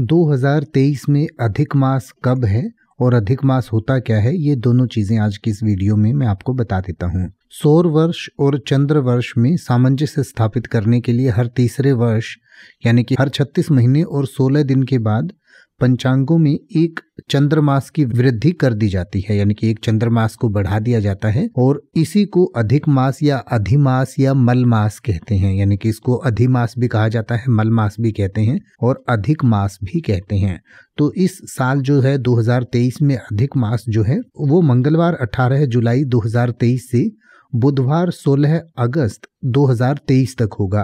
2023 में अधिक मास कब है और अधिक मास होता क्या है ये दोनों चीजें आज की इस वीडियो में मैं आपको बता देता हूँ सौर वर्ष और चंद्र वर्ष में सामंजस्य स्थापित करने के लिए हर तीसरे वर्ष यानी कि हर 36 महीने और 16 दिन के बाद पंचांगों में एक चंद्रमास की वृद्धि कर दी जाती है यानी कि एक चंद्रमास को बढ़ा दिया जाता है और इसी को अधिक मास या अधिमास या मल मास कहते हैं यानी कि इसको अधिमास भी कहा जाता है मल मास भी कहते हैं और अधिक मास भी कहते हैं तो इस साल जो है 2023 में अधिक मास जो है वो मंगलवार 18 जुलाई 2023 से बुधवार 16 अगस्त 2023 तक होगा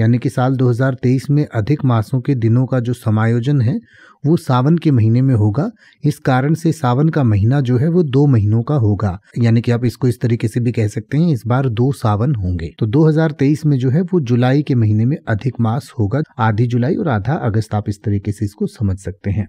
यानी कि साल 2023 में अधिक मासों के दिनों का जो समायोजन है वो सावन के महीने में होगा इस कारण से सावन का महीना जो है वो दो महीनों का होगा यानी कि आप इसको इस तरीके से भी कह सकते हैं इस बार दो सावन होंगे तो 2023 में जो है वो जुलाई के महीने में अधिक मास होगा आधी जुलाई और आधा अगस्त आप इस तरीके से इसको समझ सकते हैं